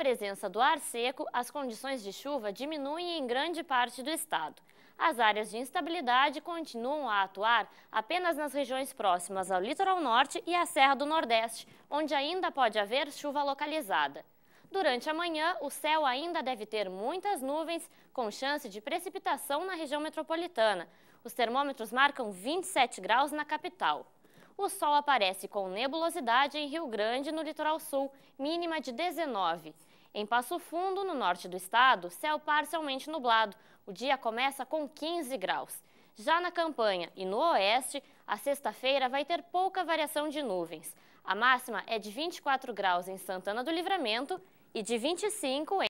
presença do ar seco, as condições de chuva diminuem em grande parte do estado. As áreas de instabilidade continuam a atuar apenas nas regiões próximas ao litoral norte e à Serra do Nordeste, onde ainda pode haver chuva localizada. Durante a manhã, o céu ainda deve ter muitas nuvens, com chance de precipitação na região metropolitana. Os termômetros marcam 27 graus na capital. O sol aparece com nebulosidade em Rio Grande, no litoral sul, mínima de 19. Em Passo Fundo, no norte do estado, céu parcialmente nublado. O dia começa com 15 graus. Já na campanha e no oeste, a sexta-feira vai ter pouca variação de nuvens. A máxima é de 24 graus em Santana do Livramento e de 25 em